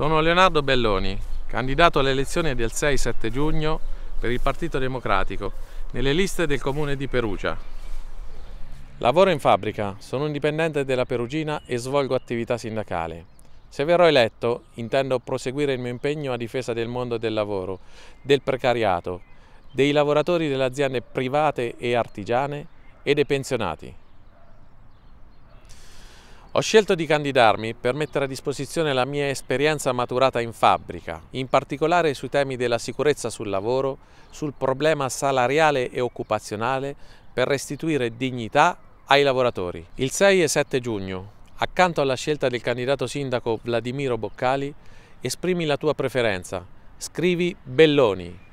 Sono Leonardo Belloni, candidato alle elezioni del 6-7 giugno per il Partito Democratico nelle liste del comune di Perugia. Lavoro in fabbrica, sono un dipendente della Perugina e svolgo attività sindacale. Se verrò eletto, intendo proseguire il mio impegno a difesa del mondo del lavoro, del precariato, dei lavoratori delle aziende private e artigiane e dei pensionati. Ho scelto di candidarmi per mettere a disposizione la mia esperienza maturata in fabbrica, in particolare sui temi della sicurezza sul lavoro, sul problema salariale e occupazionale, per restituire dignità ai lavoratori. Il 6 e 7 giugno, accanto alla scelta del candidato sindaco Vladimiro Boccali, esprimi la tua preferenza. Scrivi Belloni,